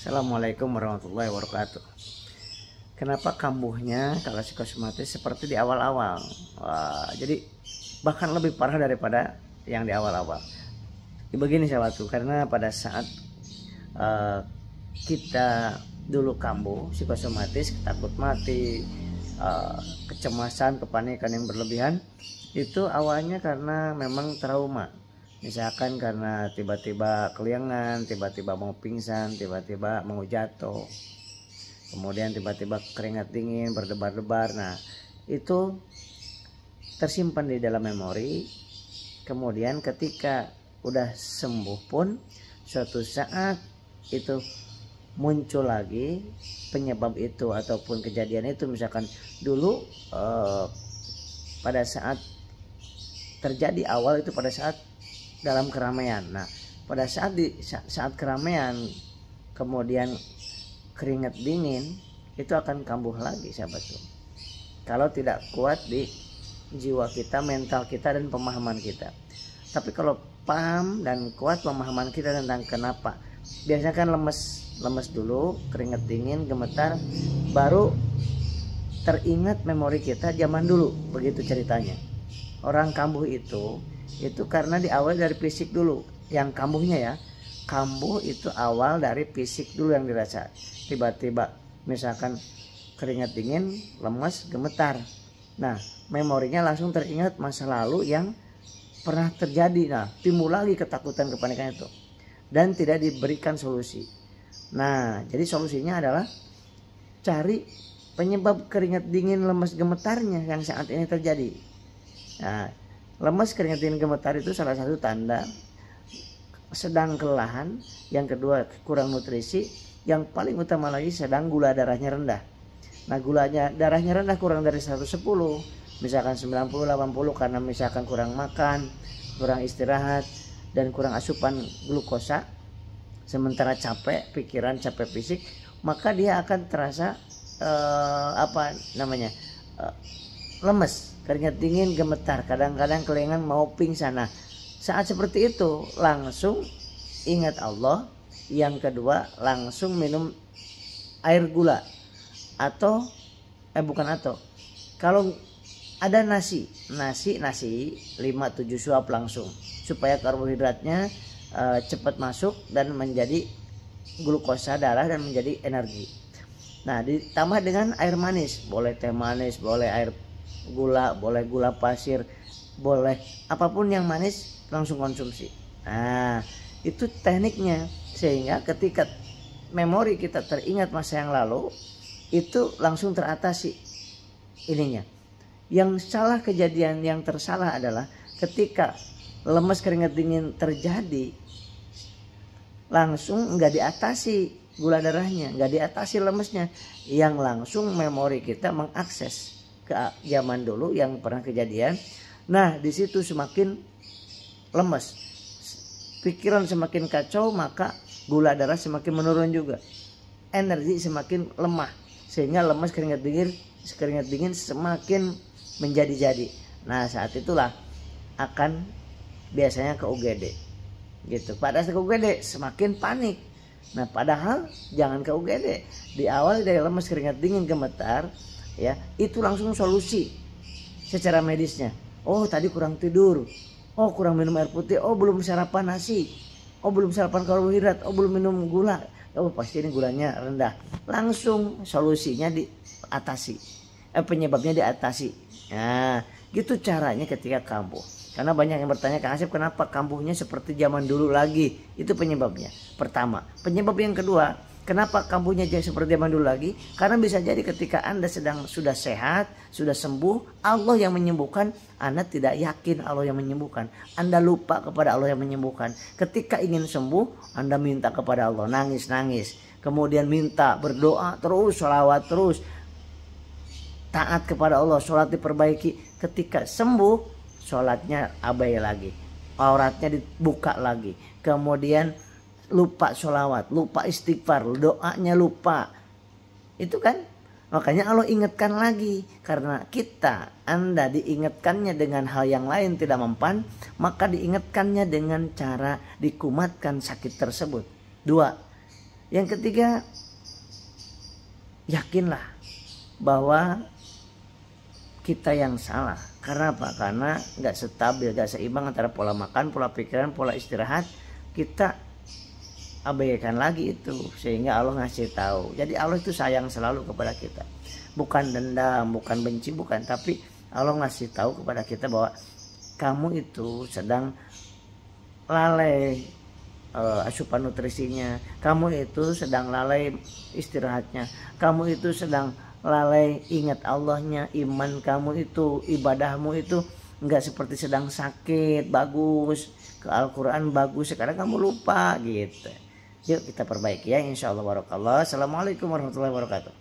Assalamualaikum warahmatullahi wabarakatuh. Kenapa kambuhnya kalau psikosomatis seperti di awal-awal? jadi bahkan lebih parah daripada yang di awal-awal. Begini salah satu karena pada saat uh, kita dulu kambuh psikosomatis takut mati uh, kecemasan kepanikan yang berlebihan itu awalnya karena memang trauma misalkan karena tiba-tiba keliangan tiba-tiba mau pingsan tiba-tiba mau jatuh kemudian tiba-tiba keringat dingin berdebar-debar nah itu tersimpan di dalam memori kemudian ketika udah sembuh pun suatu saat itu muncul lagi penyebab itu ataupun kejadian itu misalkan dulu eh, pada saat terjadi awal itu pada saat dalam keramaian. Nah, pada saat di saat keramaian kemudian keringat dingin itu akan kambuh lagi sahabat tuh. Kalau tidak kuat di jiwa kita, mental kita dan pemahaman kita. Tapi kalau paham dan kuat pemahaman kita tentang kenapa, biasanya kan lemes, lemes dulu, keringat dingin, gemetar, baru teringat memori kita zaman dulu begitu ceritanya. Orang kambuh itu itu karena diawali dari fisik dulu yang kambuhnya ya kambuh itu awal dari fisik dulu yang dirasa tiba-tiba misalkan keringat dingin lemas gemetar nah memorinya langsung teringat masa lalu yang pernah terjadi nah timbul lagi ketakutan kepanikan itu dan tidak diberikan solusi nah jadi solusinya adalah cari penyebab keringat dingin lemas gemetarnya yang saat ini terjadi nah Lemes keringetin gemetar itu salah satu tanda sedang kelelahan, yang kedua kurang nutrisi, yang paling utama lagi sedang gula darahnya rendah. Nah, gulanya darahnya rendah kurang dari 110, misalkan 90 80 karena misalkan kurang makan, kurang istirahat dan kurang asupan glukosa sementara capek pikiran capek fisik maka dia akan terasa uh, apa namanya uh, lemes keringat dingin gemetar, kadang-kadang kelengan mau pingsan. Nah, saat seperti itu langsung ingat Allah. Yang kedua, langsung minum air gula atau eh bukan atau. Kalau ada nasi, nasi nasi 5 7 suap langsung supaya karbohidratnya e, cepat masuk dan menjadi glukosa darah dan menjadi energi. Nah, ditambah dengan air manis, boleh teh manis, boleh air gula boleh gula pasir boleh apapun yang manis langsung konsumsi nah itu tekniknya sehingga ketika memori kita teringat masa yang lalu itu langsung teratasi ininya yang salah kejadian yang tersalah adalah ketika lemes keringat dingin terjadi langsung nggak diatasi gula darahnya nggak diatasi lemesnya yang langsung memori kita mengakses ke zaman dulu yang pernah kejadian. Nah, di situ semakin lemes. Pikiran semakin kacau, maka gula darah semakin menurun juga. Energi semakin lemah sehingga lemas keringat dingin, keringat dingin semakin menjadi-jadi. Nah, saat itulah akan biasanya ke UGD. Gitu. Pada saat ke UGD semakin panik. Nah, padahal jangan ke UGD. Di awal dari lemes keringat dingin gemetar, ya itu langsung solusi secara medisnya oh tadi kurang tidur oh kurang minum air putih oh belum sarapan nasi oh belum sarapan karbohidrat oh belum minum gula oh pasti ini gulanya rendah langsung solusinya diatasi eh, penyebabnya diatasi nah gitu caranya ketika kambuh karena banyak yang bertanya Kang Asep kenapa kambuhnya seperti zaman dulu lagi itu penyebabnya pertama penyebab yang kedua Kenapa kambuhnya jadi seperti zaman dulu lagi? Karena bisa jadi ketika Anda sedang sudah sehat, sudah sembuh, Allah yang menyembuhkan, Anda tidak yakin Allah yang menyembuhkan. Anda lupa kepada Allah yang menyembuhkan. Ketika ingin sembuh, Anda minta kepada Allah, nangis-nangis. Kemudian minta, berdoa terus, sholawat terus. Taat kepada Allah, sholat diperbaiki. Ketika sembuh, sholatnya abai lagi auratnya dibuka lagi. Kemudian lupa sholawat, lupa istighfar, doanya lupa. Itu kan? Makanya Allah ingatkan lagi. Karena kita, Anda diingatkannya dengan hal yang lain tidak mempan. Maka diingatkannya dengan cara dikumatkan sakit tersebut. Dua. Yang ketiga, yakinlah bahwa kita yang salah. Karena apa? Karena nggak stabil, nggak seimbang antara pola makan, pola pikiran, pola istirahat. Kita abaikan lagi itu sehingga Allah ngasih tahu jadi Allah itu sayang selalu kepada kita bukan dendam bukan benci bukan tapi Allah ngasih tahu kepada kita bahwa kamu itu sedang lalai uh, asupan nutrisinya kamu itu sedang lalai istirahatnya kamu itu sedang lalai ingat Allahnya iman kamu itu ibadahmu itu nggak seperti sedang sakit bagus ke Al-Quran bagus sekarang kamu lupa gitu Yuk kita perbaiki ya insya Allah warokallah. Assalamualaikum warahmatullahi wabarakatuh.